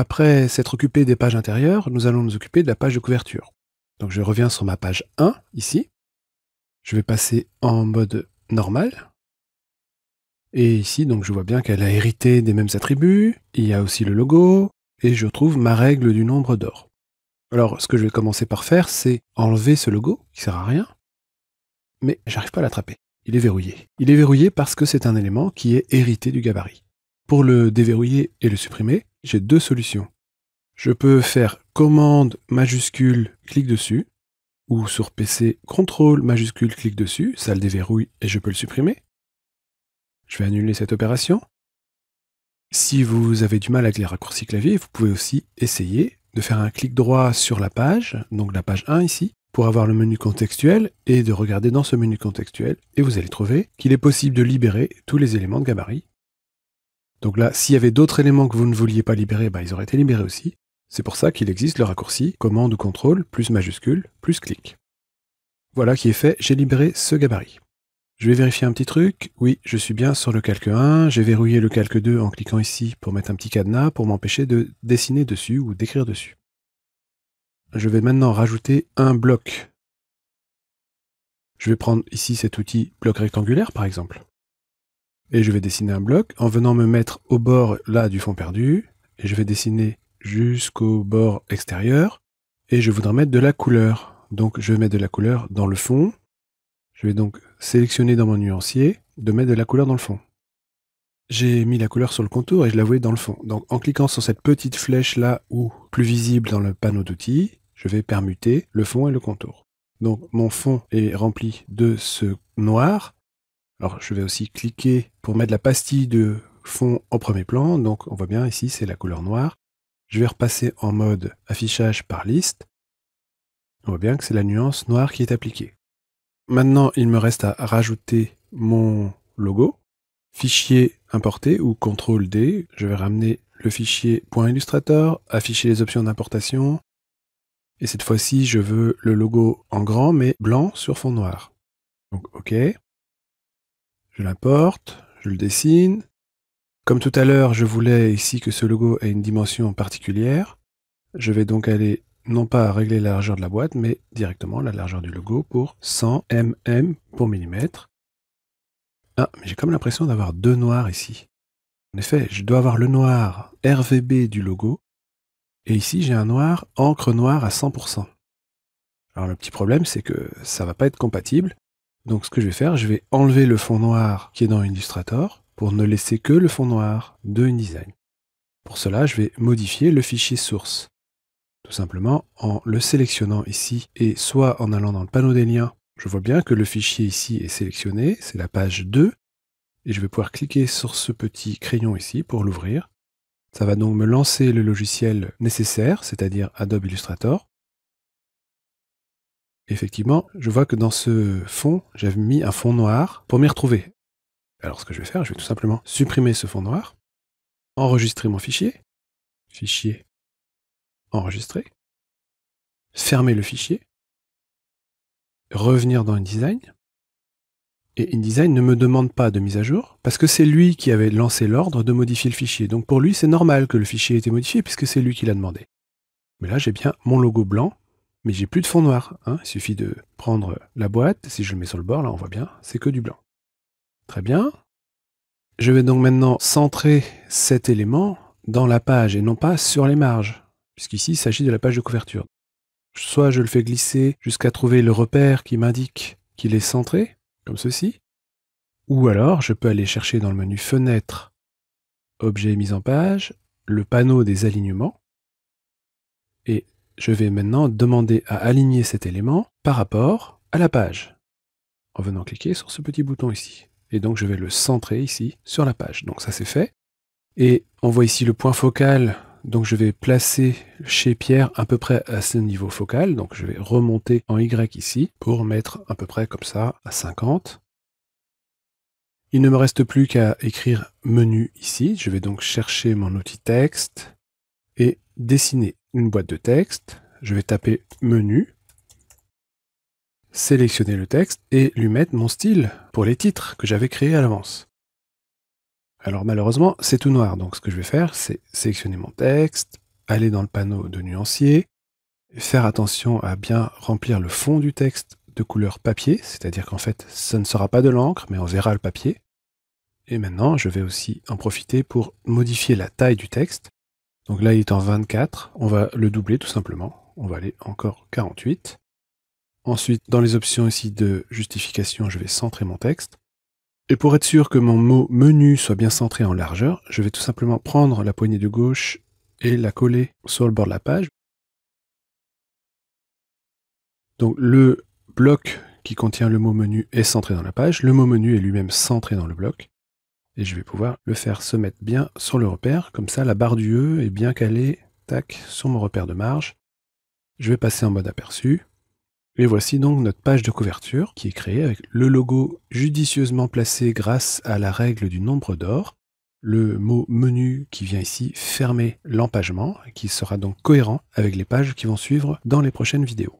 Après s'être occupé des pages intérieures, nous allons nous occuper de la page de couverture. Donc je reviens sur ma page 1 ici. Je vais passer en mode normal. Et ici, donc je vois bien qu'elle a hérité des mêmes attributs. Il y a aussi le logo. Et je trouve ma règle du nombre d'or. Alors, ce que je vais commencer par faire, c'est enlever ce logo qui sert à rien. Mais j'arrive pas à l'attraper. Il est verrouillé. Il est verrouillé parce que c'est un élément qui est hérité du gabarit. Pour le déverrouiller et le supprimer, j'ai deux solutions. Je peux faire commande majuscule, clic dessus, ou sur PC, contrôle majuscule, clic dessus, ça le déverrouille et je peux le supprimer. Je vais annuler cette opération. Si vous avez du mal avec les raccourcis clavier, vous pouvez aussi essayer de faire un clic droit sur la page, donc la page 1 ici, pour avoir le menu contextuel et de regarder dans ce menu contextuel et vous allez trouver qu'il est possible de libérer tous les éléments de gabarit donc là, s'il y avait d'autres éléments que vous ne vouliez pas libérer, bah, ils auraient été libérés aussi. C'est pour ça qu'il existe le raccourci commande ou contrôle plus majuscule plus clic. Voilà qui est fait, j'ai libéré ce gabarit. Je vais vérifier un petit truc. Oui, je suis bien sur le calque 1. J'ai verrouillé le calque 2 en cliquant ici pour mettre un petit cadenas pour m'empêcher de dessiner dessus ou d'écrire dessus. Je vais maintenant rajouter un bloc. Je vais prendre ici cet outil bloc rectangulaire par exemple et je vais dessiner un bloc en venant me mettre au bord là du fond perdu et je vais dessiner jusqu'au bord extérieur et je voudrais mettre de la couleur. Donc je vais mettre de la couleur dans le fond. Je vais donc sélectionner dans mon nuancier de mettre de la couleur dans le fond. J'ai mis la couleur sur le contour et je la dans le fond. Donc en cliquant sur cette petite flèche là ou plus visible dans le panneau d'outils, je vais permuter le fond et le contour. Donc mon fond est rempli de ce noir alors je vais aussi cliquer pour mettre la pastille de fond en premier plan. Donc on voit bien ici, c'est la couleur noire. Je vais repasser en mode affichage par liste. On voit bien que c'est la nuance noire qui est appliquée. Maintenant, il me reste à rajouter mon logo. Fichier importé ou CTRL D. Je vais ramener le fichier .illustrator, afficher les options d'importation. Et cette fois-ci, je veux le logo en grand mais blanc sur fond noir. Donc OK. Je l'importe, je le dessine. Comme tout à l'heure, je voulais ici que ce logo ait une dimension particulière. Je vais donc aller non pas régler la largeur de la boîte, mais directement la largeur du logo pour 100 mm pour millimètre. Ah, mais j'ai comme l'impression d'avoir deux noirs ici. En effet, je dois avoir le noir RVB du logo, et ici j'ai un noir encre noire à 100%. Alors le petit problème, c'est que ça ne va pas être compatible, donc ce que je vais faire, je vais enlever le fond noir qui est dans Illustrator pour ne laisser que le fond noir de InDesign. Pour cela, je vais modifier le fichier source. Tout simplement en le sélectionnant ici et soit en allant dans le panneau des liens, je vois bien que le fichier ici est sélectionné, c'est la page 2, et je vais pouvoir cliquer sur ce petit crayon ici pour l'ouvrir. Ça va donc me lancer le logiciel nécessaire, c'est-à-dire Adobe Illustrator effectivement, je vois que dans ce fond, j'avais mis un fond noir pour m'y retrouver. Alors ce que je vais faire, je vais tout simplement supprimer ce fond noir, enregistrer mon fichier, fichier, enregistrer, fermer le fichier, revenir dans InDesign. Et InDesign ne me demande pas de mise à jour parce que c'est lui qui avait lancé l'ordre de modifier le fichier. Donc pour lui, c'est normal que le fichier ait été modifié puisque c'est lui qui l'a demandé. Mais là, j'ai bien mon logo blanc mais j'ai plus de fond noir. Hein. Il suffit de prendre la boîte, si je le mets sur le bord, là on voit bien, c'est que du blanc. Très bien. Je vais donc maintenant centrer cet élément dans la page et non pas sur les marges, puisqu'ici il s'agit de la page de couverture. Soit je le fais glisser jusqu'à trouver le repère qui m'indique qu'il est centré, comme ceci, ou alors je peux aller chercher dans le menu Fenêtre, Objet mis en page, le panneau des alignements, et je vais maintenant demander à aligner cet élément par rapport à la page en venant cliquer sur ce petit bouton ici. Et donc je vais le centrer ici sur la page. Donc ça c'est fait. Et on voit ici le point focal. Donc je vais placer chez Pierre à peu près à ce niveau focal. Donc je vais remonter en Y ici pour mettre à peu près comme ça à 50. Il ne me reste plus qu'à écrire menu ici. Je vais donc chercher mon outil texte et dessiner une boîte de texte, je vais taper menu, sélectionner le texte et lui mettre mon style pour les titres que j'avais créés à l'avance. Alors malheureusement, c'est tout noir, donc ce que je vais faire, c'est sélectionner mon texte, aller dans le panneau de nuancier, faire attention à bien remplir le fond du texte de couleur papier, c'est-à-dire qu'en fait, ça ne sera pas de l'encre, mais on verra le papier. Et maintenant, je vais aussi en profiter pour modifier la taille du texte. Donc là, il est en 24. On va le doubler tout simplement. On va aller encore 48. Ensuite, dans les options ici de justification, je vais centrer mon texte. Et pour être sûr que mon mot menu soit bien centré en largeur, je vais tout simplement prendre la poignée de gauche et la coller sur le bord de la page. Donc le bloc qui contient le mot menu est centré dans la page, le mot menu est lui-même centré dans le bloc et je vais pouvoir le faire se mettre bien sur le repère. Comme ça, la barre du E est bien calée, tac, sur mon repère de marge. Je vais passer en mode aperçu. Et voici donc notre page de couverture qui est créée avec le logo judicieusement placé grâce à la règle du nombre d'or, le mot menu qui vient ici fermer l'empagement, qui sera donc cohérent avec les pages qui vont suivre dans les prochaines vidéos.